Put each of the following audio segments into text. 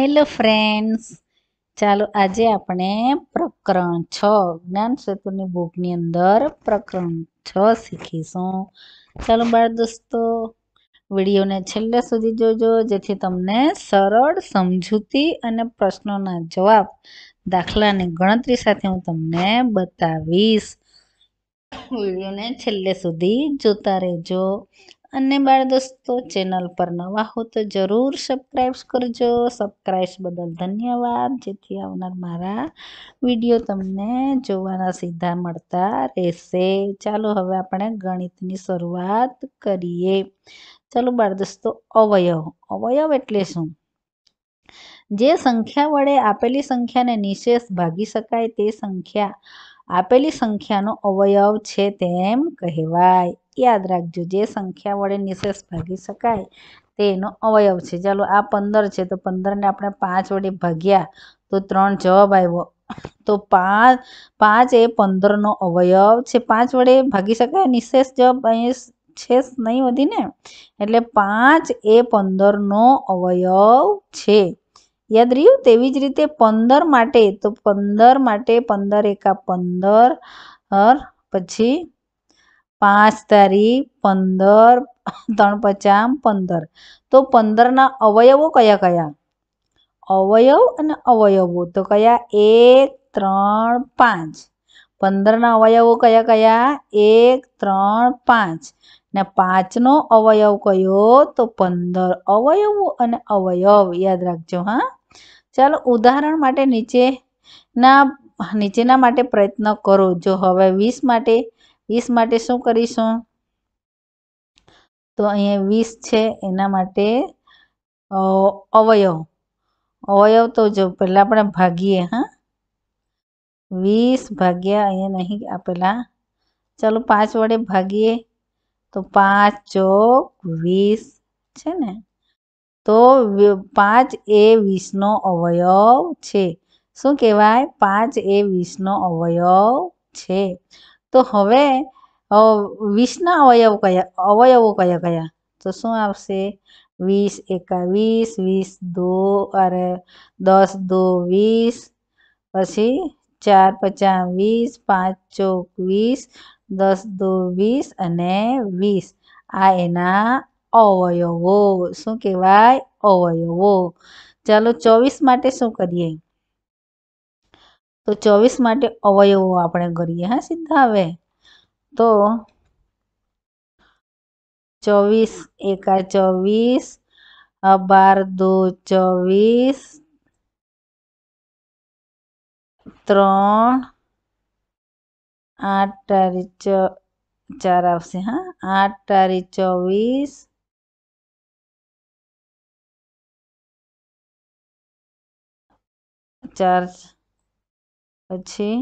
hello friends ચાલો આજે આપણે પ્રકરણ છ જ્ઞાન સેતુની બુકની અંદર પ્રકરણ છ શીખીશું ચાલો બાળ દોસ્તો વિડીયોને છેલ્લે સુધી જોજો જેથી તમને સરળ સમજૂતી અને પ્રશ્નોના જવાબ દાખલાની ગણતરી સાથે હું તમને બતાવીશ વિડીયોને છેલ્લે સુધી જોતા રહેજો અને બાળ દોસ્તો ચેનલ પર નવા હો તો જરૂર સબસ્ક્રાઈબ કરજો સબસ્ક્રાઈબ બદલ ધન્યવાદ જેથી આવનાર મારા વિડીયો તમને જોવાના સીધા મળતા રહેશે ચાલો હવે આપણે ગણિતની શરૂઆત કરીએ ચાલો બાળ દોસ્તો અવયવ અવયવ એટલે શું જે સંખ્યા વડે આપેલી સંખ્યાને નિશેષ ભાગી શકાય તે સંખ્યા આપેલી સંખ્યાનો અવયવ છે તેમ કહેવાય યાદ રાખજો જે સંખ્યા વડે નિશેષ ભાગી શકાય તેનો અવયવ છે ચાલો આ પંદર છે તો પંદરને આપણે પાંચ વડે ભાગ્યા તો ત્રણ જવાબ આવ્યો તો પાંચ પાંચ એ પંદરનો અવયવ છે પાંચ વડે ભાગી શકાય નિશેષ જવાબ અહીં છે નહીં વધી ને એટલે પાંચ એ પંદરનો અવયવ છે યાદ રહ્યું તેવી જ રીતે પંદર માટે તો પંદર માટે પંદર એકા પંદર પછી પાંચ તારીખ પંદર ત્રણ પચા પંદર તો પંદરના અવયવો કયા કયા અવયવ અને અવયવો તો કયા એક ત્રણ પાંચ પંદરના અવયવો કયા કયા એક ત્રણ પાંચ ને પાંચનો અવયવ કયો તો પંદર અવયવો અને અવયવ યાદ રાખજો હા ચાલો ઉદાહરણ માટે નીચેના નીચેના માટે પ્રયત્ન કરો જો હવે વીસ માટે વીસ માટે શું કરીશું તો અહીંયા વીસ છે એના માટે અવયવ અવયવ તો જો પહેલાં આપણે ભાગીએ હા વીસ ભાગ્યા અહીંયા નહીં આપેલા ચાલો પાંચ વડે ભાગીએ તો પાંચ ચોક વીસ છે ને તો પાંચ એ વીસનો અવયવ છે શું કહેવાય પાંચ એ વીસનો અવયવ છે તો હવે 20 ના અવયવ કયા અવયવ કયા તો શું આવશે 20 21 20 22 અને 10 20 પછી 4 5 20 5 4 20 10 20 અને 20 આ એના અવયવો શું કહેવાય અવયવો ચાલો 24 માટે શું કરીએ तो 24 માટે અવયવો આપણે કરીયા હા સીધા હવે તો 24 1 * 24 અ 12 * 2 24 3 8 * 3 4 આવશે હા 8 * 24 4 પછી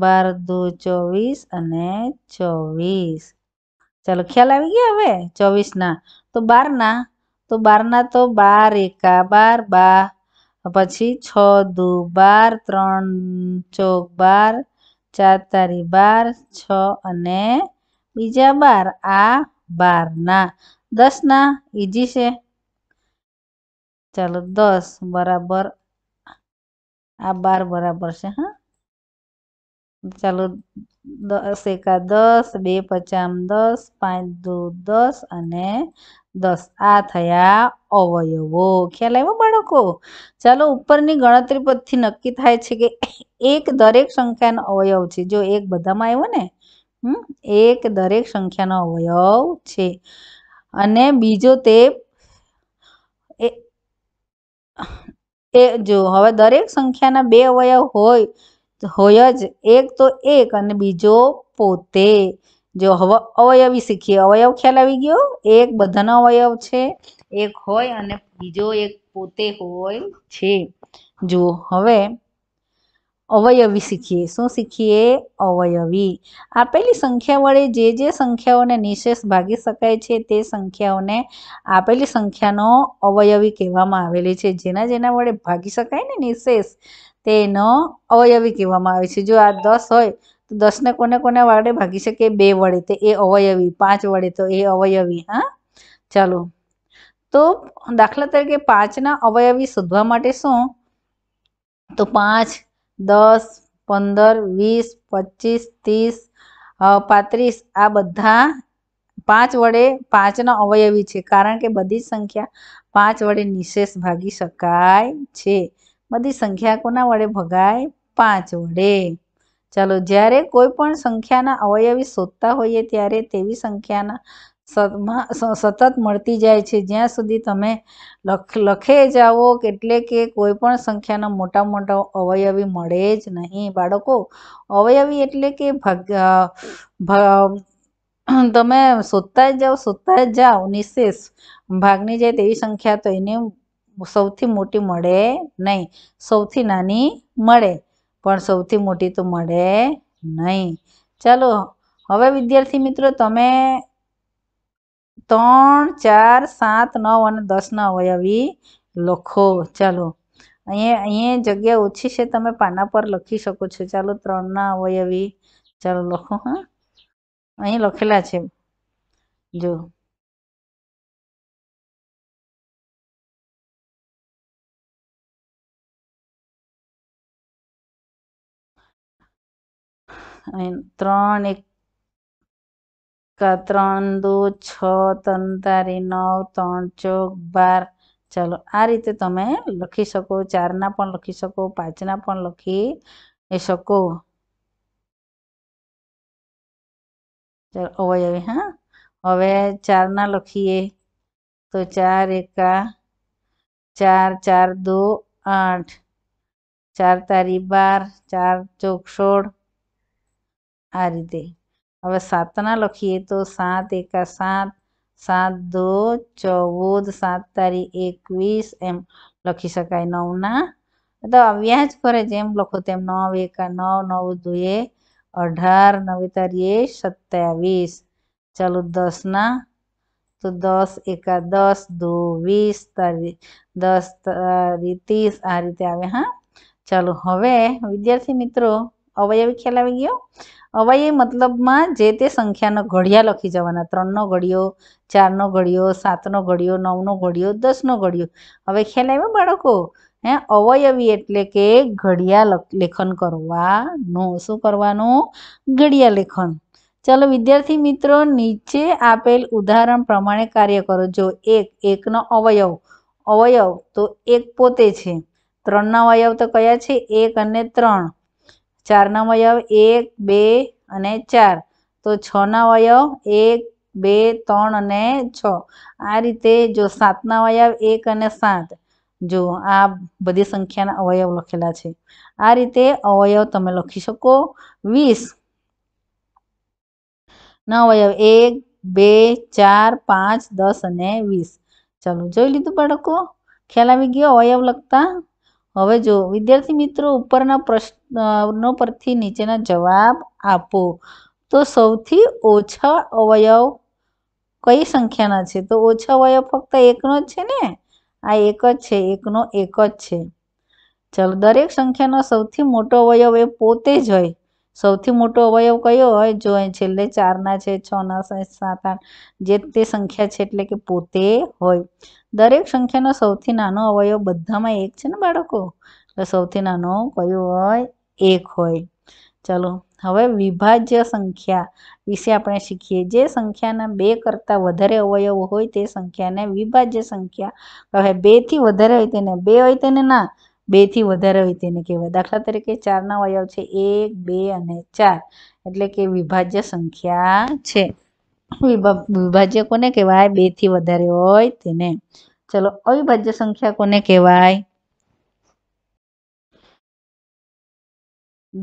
બાર દો ચોવીસ અને ચોવીસ ચાલો ખ્યાલ આવી ગયા હવે ચોવીસના તો બારના તો બારના તો બાર એકા બાર બાર પછી છ દુ બાર ત્રણ ચોક બાર ચાર તારી બાર છ અને બીજા બાર આ બારના દસના ઈજી છે ચાલો દસ બરાબર આ બાર બરાબર છે હા ચાલો દસ એકા દસ બે પચામ દસ પાંચ દો દસ અને દસ આ થયા અવયવો ખ્યાલ આવ્યો બાળકો ચાલો ઉપરની ગણતરી પરથી નક્કી થાય છે કે એક દરેક સંખ્યાનો અવયવ છે જો એક બધામાં આવ્યો ને એક દરેક સંખ્યાનો અવયવ છે અને બીજો તે એ જો હવે દરેક સંખ્યાના બે અવયવ હોય હોય જ એક તો એક અને બીજો પોતે જો હવે અવયવી શીખીએ અવયવ ખ્યાલ આવી ગયો એક બધાના અવયવ છે એક હોય અને બીજો એક પોતે હોય છે જો હવે અવયવી શીખીએ શું શીખીએ અવયવી આપેલી સંખ્યા વડે જે જે સંખ્યાઓને નિશેષ ભાગી શકાય છે તે સંખ્યાઓને આપેલી સંખ્યાનો અવયવી કહેવામાં આવેલી છે જેના જેના વડે ભાગી શકાય ને નિશેષ તેનો અવયવી કહેવામાં આવે છે જો આ દસ હોય તો દસને કોને કોને વડે ભાગી શકે બે વડે તો એ અવયવી પાંચ વડે તો એ અવયવી હા ચાલો તો દાખલા તરીકે પાંચના અવયવી શોધવા માટે શું તો પાંચ દસ પંદર વીસ પચીસ ત્રીસ પાંત્રીસ આ બધા પાંચ વડે પાંચના અવયવી છે કારણ કે બધી સંખ્યા પાંચ વડે નિશેષ ભાગી શકાય છે બધી સંખ્યા કોના વડે ભગાય પાંચ વડે ચાલો જ્યારે કોઈ પણ સંખ્યાના અવયવી શોધતા હોઈએ ત્યારે તેવી સંખ્યાના સતત મળતી જાય છે જ્યાં સુધી તમે લખે જાઓ એટલે કે કોઈ પણ સંખ્યાના મોટા મોટા અવયવી મળે જ નહીં બાળકો અવયવી એટલે કે ભાગ તમે શોધતા જ જાઓ શોધતા જ જાઓ નિશેષ ભાગની જાય તેવી સંખ્યા તો એને સૌથી મોટી મળે નહીં સૌથી નાની મળે પણ સૌથી મોટી તો મળે નહીં ચાલો હવે વિદ્યાર્થી મિત્રો તમે ત્રણ ચાર સાત નવ અને દસના અવયવી લખો ચાલો અહીંયા અહીંયા જગ્યા ઓછી છે તમે પાના પર લખી શકો છો ચાલો ત્રણના અવયવી ચાલો લખો હા અહીં લખેલા છે જો અહીં ત્રણ એક ત્રણ દો છ ત્રણ તારી નવ ત્રણ ચોક બાર ચાલો આ રીતે તમે લખી શકો ચારના પણ લખી શકો પાંચના પણ લખી શકો ચાલો અવાય આવે હા હવે ચારના લખીએ તો ચાર એકા ચાર ચાર દો આઠ ચાર તારી બાર ચાર ચોક સોળ આ રીતે હવે સાતના લખીએ તો સાત એકા સાત સાત દો ચૌદ સાત તારી એકવીસ એમ લખી શકાય નવના તો આવ્યા જ કરે જેમ લખો તેમ નવ એકા નવ નવ દુએ અઢાર નવે તારીએ સત્યાવીસ ચાલો દસના તો દસ એકા દસ દો વીસ તારી દસ તારી ત્રીસ આ રીતે આવે હા ચાલો હવે વિદ્યાર્થી મિત્રો અવયવી ખ્યાલ આવી ગયો અવયવી મતલબમાં જે તે સંખ્યાનો ઘડિયા લખી જવાના ત્રણનો ઘડિયો ચારનો ઘડિયો સાતનો ઘડિયો નવનો ઘડિયો દસનો ઘડિયો હવે ખ્યાલ આવ્યો બાળકો હે અવયવી એટલે કે ઘડિયા લેખન કરવાનું શું કરવાનું ઘડિયા લેખન ચાલો વિદ્યાર્થી મિત્રો નીચે આપેલ ઉદાહરણ પ્રમાણે કાર્ય કરો જો એક એકનો અવયવ અવયવ તો એક પોતે છે ત્રણના અવયવ તો કયા છે એક અને ત્રણ ચારના વયવ એક બે અને ચાર તો છના વયવ એક બે ત્રણ અને છ આ રીતે જો સાતના વયવ એક અને સાત જો આ બધી સંખ્યાના અવયવ લખેલા છે આ રીતે અવયવ તમે લખી શકો વીસ ના અવયવ એક બે ચાર પાંચ દસ અને વીસ ચાલો જોઈ લીધું બાળકો ખ્યાલ આવી ગયો અવયવ લખતા હવે જો વિદ્યાર્થી મિત્રો ઉપરના પ્રશ્નો પરથી નીચેના જવાબ આપો તો સૌથી ઓછા અવયવ કઈ સંખ્યાના છે તો ઓછા અવયવ ફક્ત એકનો જ છે ને આ એક જ છે એકનો એક જ છે ચલો દરેક સંખ્યાનો સૌથી મોટો અવયવ એ પોતે જ હોય સૌથી મોટો અવયવ કયો હોય જો અહીં છેલ્લે ચારના છે છના છે સાત આઠ જે તે સંખ્યા છે એટલે કે પોતે હોય દરેક સંખ્યાનો સૌથી નાનો અવયવ બધામાં એક છે ને બાળકો એટલે સૌથી નાનો કયો હોય એક હોય ચાલો હવે વિભાજ્ય સંખ્યા વિશે આપણે શીખીએ જે સંખ્યાના બે કરતાં વધારે અવયવ હોય તે સંખ્યાને વિભાજ્ય સંખ્યા કહે બેથી વધારે હોય તેને બે હોય તેને ના બેથી વધારે હોય તેને કહેવાય દાખલા તરીકે ચારના અવયવ છે એક બે અને ચાર એટલે કે વિભાજ્ય સંખ્યા છે વિભાજ્ય કોને કહેવાય બેથી વધારે હોય તેને ચલો અવિભાજ્ય સંખ્યા કોને કહેવાય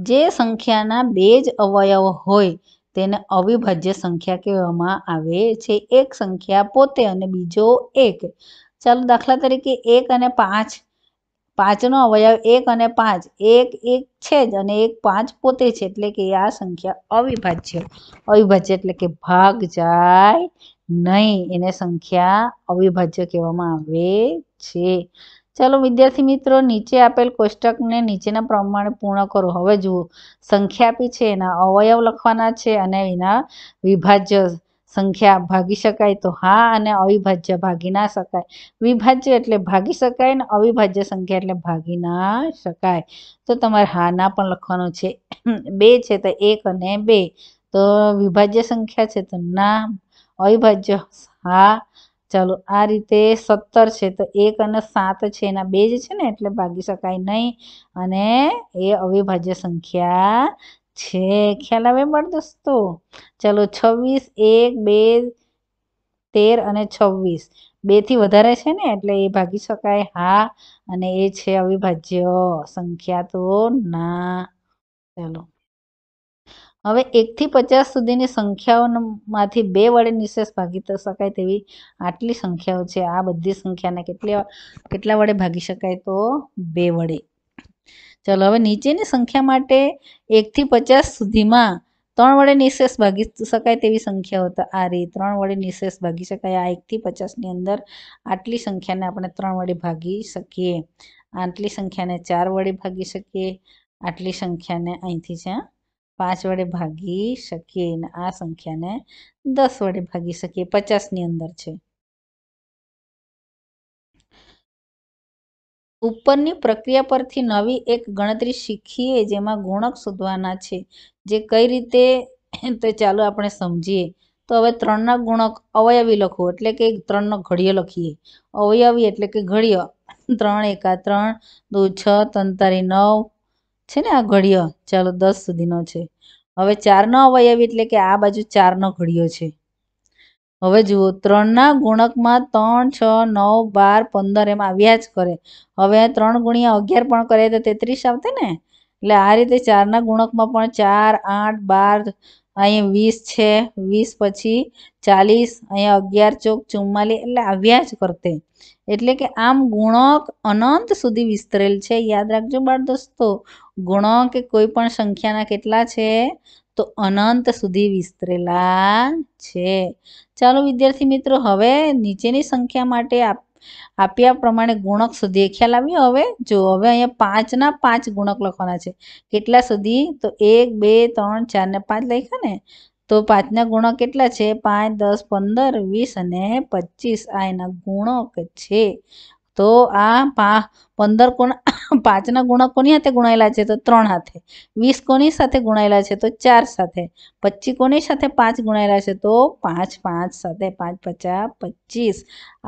જે સંખ્યાના બે જ અવયવ હોય તેને અવિભાજ્ય સંખ્યા કહેવામાં આવે છે એક સંખ્યા પોતે અને બીજો એક ચાલો દાખલા તરીકે એક અને પાંચ પાંચનો અવયવ એક અને પાંચ એક એક છે જ અને એક પાંચ પોતે છે એટલે કે આ સંખ્યા અવિભાજ્ય અવિભાજ્ય એટલે કે ભાગ જાય નહીં એને સંખ્યા અવિભાજ્ય કહેવામાં આવે છે ચાલો વિદ્યાર્થી મિત્રો નીચે આપેલ કોષ્ટકને નીચેના પ્રમાણે પૂર્ણ કરો હવે જુઓ સંખ્યા આપી છે એના અવયવ લખવાના છે અને એના વિભાજ્ય સંખ્યા ભાગી શકાય તો હા અને અવિભાજ્ય ભાગી ના શકાય વિભાજ્ય એટલે ભાગી શકાય ને અવિભાજ્ય સંખ્યા એટલે ભાગી ના શકાય તો તમારે હા ના પણ લખવાનું છે બે છે તો એક અને બે તો વિભાજ્ય સંખ્યા છે તો ના અવિભાજ્ય હા ચાલો આ રીતે સત્તર છે તો એક અને સાત છે એના બે જ છે ને એટલે ભાગી શકાય નહીં અને એ અવિભાજ્ય સંખ્યા છે ખ્યાલ આવે પણ દોસ્તો ચલો છવ્વીસ એક બે તેર અને છવ્વીસ બેથી વધારે છે ને એટલે એ ભાગી શકાય હા અને એ છે અવિભાજ્ય સંખ્યા તો ના ચાલો હવે એકથી પચાસ સુધીની સંખ્યાઓમાંથી બે વડે નિશેષ ભાગી શકાય તેવી આટલી સંખ્યાઓ છે આ બધી સંખ્યાને કેટલી કેટલા વડે ભાગી શકાય તો બે વડે ચાલો હવે નીચેની સંખ્યા માટે એકથી પચાસ સુધીમાં ત્રણ વડે નિશેષ ભાગી શકાય તેવી સંખ્યાઓ તો આ રહી ત્રણ વડે નિશેષ ભાગી શકાય આ એકથી પચાસની અંદર આટલી સંખ્યાને આપણે ત્રણ વડે ભાગી શકીએ આટલી સંખ્યાને ચાર વડે ભાગી શકીએ આટલી સંખ્યાને અહીંથી છે પાંચ વડે ભાગી શકીએ અને આ સંખ્યાને દસ વડે ભાગી શકીએ પચાસની અંદર છે ઉપરની પ્રક્રિયા પરથી નવી એક ગણતરી શીખીએ જેમાં ગુણક શોધવાના છે જે કઈ રીતે તે ચાલો આપણે સમજીએ તો હવે ત્રણના ગુણક અવયવી લખો એટલે કે ત્રણનો ઘડિયો લખીએ અવયવી એટલે કે ઘડિયો ત્રણ એકા ત્રણ દો છ તંતારી નવ છે ને આ ઘડિયો ચાલો દસ સુધીનો છે હવે ચારનો અવયવી એટલે કે આ બાજુ ચારનો ઘડિયો છે હવે જુઓ ત્રણના ગુણકમાં ત્રણ છ નવ બાર પંદર એમાં આવ્યા જ કરે હવે ત્રણ ગુણ્યા અગિયાર પણ કરે તો તેત્રીસ આવતે ને એટલે આ રીતે ચારના ગુણકમાં પણ ચાર આઠ બાર અહીંયા વીસ છે વીસ પછી ચાલીસ અહીંયા અગિયાર ચોક ચુમ્માલીસ એટલે આવ્યા જ કરતે એટલે કે આમ ગુણક અનંત સુધી વિસ્તરેલ છે યાદ રાખજો બાળ દોસ્તો ગુણક કોઈ પણ સંખ્યાના કેટલા છે તો અનંત સુધી વિસ્તરેલા છે ચાલો વિદ્યાર્થી મિત્રો હવે નીચેની સંખ્યા માટે આપ્યા પ્રમાણે ગુણક સુધી ખ્યાલ આવ્યો હવે જો હવે અહીંયા પાંચના પાંચ ગુણક લખવાના છે કેટલા સુધી તો એક બે ત્રણ ચાર ને પાંચ લખ્યા ને તો પાંચના ગુણક કેટલા છે પાંચ દસ પંદર વીસ અને પચીસ આ એના ગુણક છે તો આ પા પંદર ગુણા પાંચના ગુણક કોની હાથે ગુણાયેલા છે તો ત્રણ હાથે વીસ કોની સાથે ગુણાયેલા છે તો ચાર સાથે પચીસ કોની સાથે પાંચ ગુણાયેલા છે તો પાંચ પાંચ સાથે પાંચ પચાસ પચીસ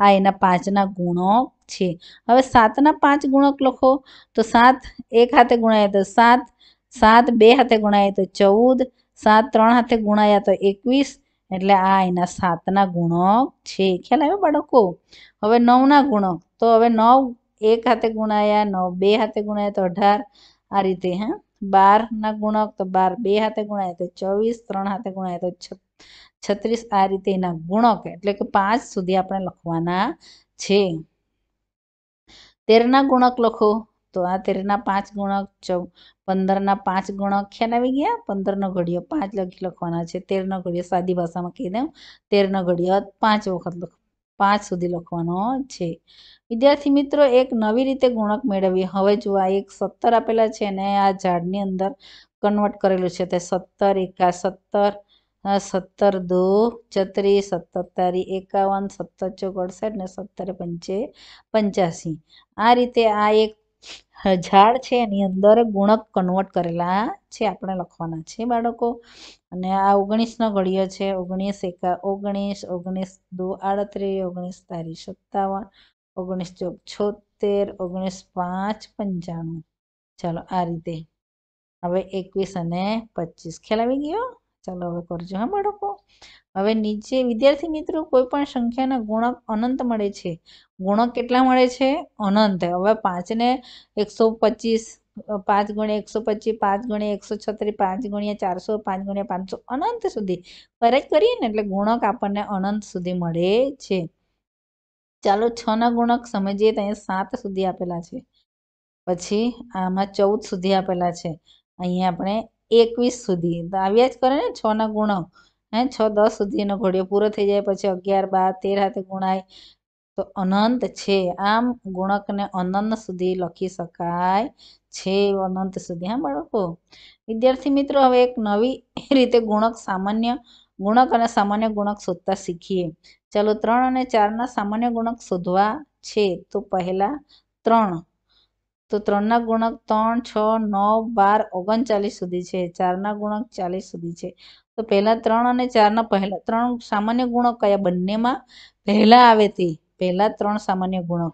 આ એના પાંચના ગુણક છે હવે સાતના પાંચ ગુણક લખો તો સાત એક હાથે ગુણાય તો સાત સાત બે હાથે ગુણાય તો ચૌદ સાત ત્રણ હાથે ગુણાયા તો એકવીસ એટલે આ એના સાતના ગુણક છે ખ્યાલ આવ્યો બાળકો હવે નવના ગુણક તો હવે નવ એક હાથે ગુણાયા નવ બે હાથે ગુણાયા તો અઢાર આ રીતે હા બારના ગુણક તો બાર બે હાથે ગુણાયા તો ચોવીસ ત્રણ હાથે ગુણાયા તો છત્રીસ આ રીતે એના ગુણક એટલે કે પાંચ સુધી આપણે લખવાના છે તેરના ગુણક લખો તો આ તેરના પાંચ ગુણક ચૌ પંદરના પાંચ ગુણક ખ્યાલ આવી ગયા પંદરનો ઘડિયો પાંચ લખી લખવાના છે તેરનો ઘડિયો સાદી ભાષામાં કહી દઉં તેરનો ઘડિયો પાંચ વખત લખો પાંચ સુધી લખવાનો છે વિદ્યાર્થી મિત્રો એક નવી રીતે ગુણક મેળવીએ હવે જો આ એક સત્તર આપેલા છે અને આ ઝાડની અંદર કન્વર્ટ કરેલું છે તે સત્તર એકા સત્તર સત્તર દો છત્રીસ સત્તર એકાવન સત્તર ચોક અડસઠ ને સત્તર પંચે પંચ્યાસી આ રીતે આ એક ઝાડ છે એની અંદર ગુણક કન્વર્ટ કરેલા છે આપણે લખવાના છે બાળકો અને આ ઓગણીસનો ઘડિયો છે ઓગણીસ એકા ઓગણીસ ઓગણીસ દો આડત્રીસ ઓગણીસ તારી સત્તાવન ઓગણીસ ચોક છોતેર ઓગણીસ પાંચ પંચાણું ચાલો આ રીતે હવે એકવીસ અને પચીસ ખ્યાલ આવી ગયો ચાલો હવે કરજો હા બાળકો હવે નીચે વિદ્યાર્થી મિત્રો કોઈ પણ સંખ્યાના ગુણક અનંત મળે છે ગુણક કેટલા મળે છે અનંત હવે પાંચને એકસો પચીસ પાંચ ગુણ્યા એકસો પચીસ પાંચ ગુણ્યા એકસો છત્રીસ પાંચ ગુણ્યા ચારસો પાંચ ગુણ્યા પાંચસો અનંત સુધી ફરજ કરીએ ને એટલે ગુણક આપણને અનંત સુધી મળે છે ચાલો છના ગુણક સમજીએ તો અહીંયા સાત સુધી આપેલા છે પછી આમાં ચૌદ સુધી આપેલા છે અહીંયા આપણે એકવીસ સુધી તો આવ્યા જ કરે ને છના ગુણક હે છ દસ સુધીનો ઘોડિયો પૂરો થઈ જાય પછી અગિયાર બાર તેર હાથે ગુણાય તો અનંત છે આમ ગુણકને અનંત સુધી લખી શકાય છે અનંત સુધી હા બાળકો વિદ્યાર્થી મિત્રો હવે એક નવી રીતે ગુણક સામાન્ય ગુણક અને સામાન્ય ગુણક શોધતા શીખીએ ચાલો ત્રણ અને ચારના સામાન્ય ગુણક શોધવા છે તો પહેલા ત્રણ તો ત્રણના ગુણક ત્રણ છ નવ બાર ઓગણચાલીસ સુધી છે ચારના ગુણક ચાલીસ સુધી છે તો પહેલાં ત્રણ અને ચારના પહેલાં ત્રણ સામાન્ય ગુણો કયા બંનેમાં પહેલાં આવે તે પહેલાં ત્રણ સામાન્ય ગુણો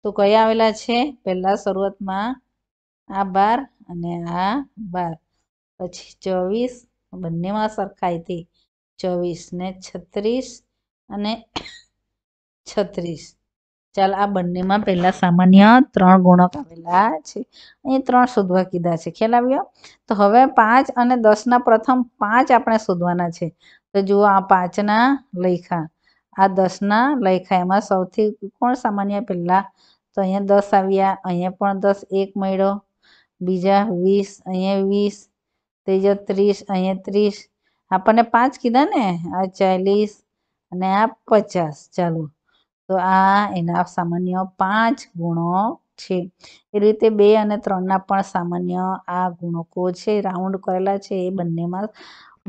તો કયા આવેલા છે પહેલાં શરૂઆતમાં આ બાર અને આ બાર પછી ચોવીસ બંનેમાં સરખાય તે ચોવીસ ને છત્રીસ અને છત્રીસ ચાલ આ બંનેમાં પહેલાં સામાન્ય ત્રણ ગુણક આવેલા છે અહીં ત્રણ શોધવા કીધા છે ખ્યાલ આવ્યો તો હવે પાંચ અને દસના પ્રથમ પાંચ આપણે શોધવાના છે તો જુઓ આ પાંચના લૈખા આ દસના લૈખા એમાં સૌથી કોણ સામાન્ય પહેલાં તો અહીંયા દસ આવ્યા અહીંયા પણ દસ એક મળ્યો બીજા વીસ અહીંયા વીસ ત્રીજા ત્રીસ અહીંયા ત્રીસ આપણને પાંચ કીધા ને આ ચાલીસ અને આ પચાસ ચાલો તો આ એના સામાન્ય પાંચ ગુણો છે એ રીતે બે અને ત્રણના પણ સામાન્ય આ ગુણકો છે રાઉન્ડ કરેલા છે એ બંનેમાં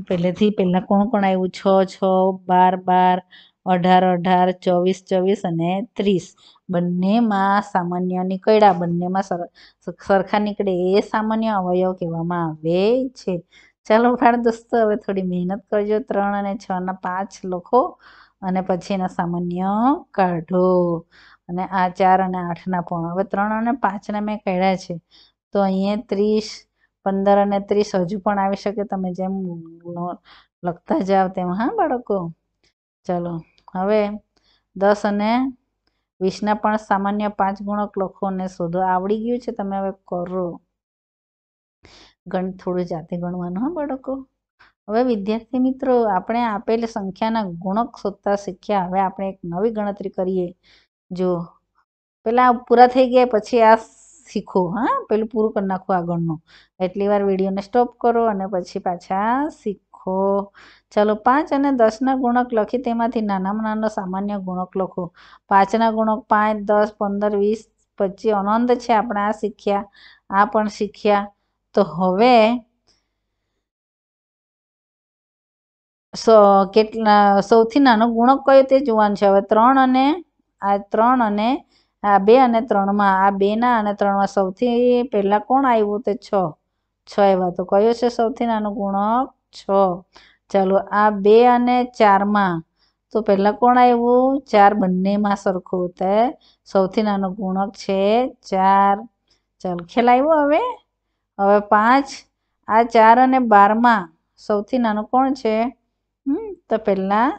પહેલેથી પહેલાં કોણ કોણ આવ્યું છ છ બાર બાર અઢાર અઢાર ચોવીસ ચોવીસ અને ત્રીસ બંનેમાં સામાન્ય નીકળ્યા બંનેમાં સરખા નીકળે એ સામાન્ય અવયવ કહેવામાં આવે છે ચાલો ફાળ દોસ્તો હવે થોડી મહેનત કરજો ત્રણ અને છના પાંચ લખો અને પછી એના સામાન્ય કાઢો અને આ ચાર અને આઠના પોણા હવે ત્રણ અને પાંચને મેં કાઢ્યા છે તો અહીંયા ત્રીસ પંદર અને ત્રીસ હજુ પણ આવી શકે તમે જેમ લખતા જાઓ તેમ હા બાળકો ચાલો હવે દસ અને વીસના પણ સામાન્ય પાંચ ગુણક લખો અને શોધો આવડી ગયું છે તમે હવે કરો ગણ થોડું જાતે ગણવાનું હા બાળકો હવે વિદ્યાર્થી મિત્રો આપણે આપેલ સંખ્યાના ગુણક શોધતા શીખ્યા હવે આપણે એક નવી ગણતરી કરીએ જો પેલા પૂરા થઈ ગયા પછી આ શીખો હા પેલું પૂરું કરી નાખો આગળનું એટલી વાર વિડીયોને સ્ટોપ કરો અને પછી પાછા શીખો ચાલો પાંચ અને દસના ગુણક લખી તેમાંથી નાનામાં નાનો સામાન્ય ગુણક લખો પાંચના ગુણક પાંચ દસ પંદર વીસ પચીસ અનંત છે આપણે આ શીખ્યા આ પણ શીખ્યા તો હવે સો કેટલા સૌથી નાનો ગુણક કયો તે જોવાનું છે હવે ત્રણ અને આ ત્રણ અને આ બે અને ત્રણમાં આ બેના અને ત્રણમાં સૌથી પહેલાં કોણ આવ્યું તે છ છ એવા તો કયો છે સૌથી નાનો ગુણક છ ચાલો આ બે અને ચારમાં તો પહેલાં કોણ આવ્યું ચાર બંનેમાં સરખું તે સૌથી નાનો ગુણક છે ચાર ચાલો ખ્યાલ આવ્યો હવે હવે પાંચ આ ચાર અને બારમાં સૌથી નાનું કોણ છે તો પહેલાં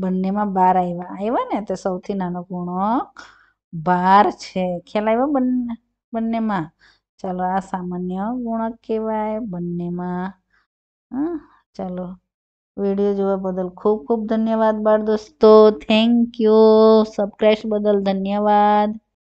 બંનેમાં બાર આવ્યા આવ્યા ને તે સૌથી નાનો ગુણક બાર છે ખ્યાલ આવ્યો બંને બંનેમાં ચાલો આ સામાન્ય ગુણક કહેવાય બંનેમાં હા ચાલો વિડીયો જોવા બદલ ખૂબ ખૂબ ધન્યવાદ બાળ દોસ્તો થેન્ક યુ સબસ્ક્રાઈબ બદલ ધન્યવાદ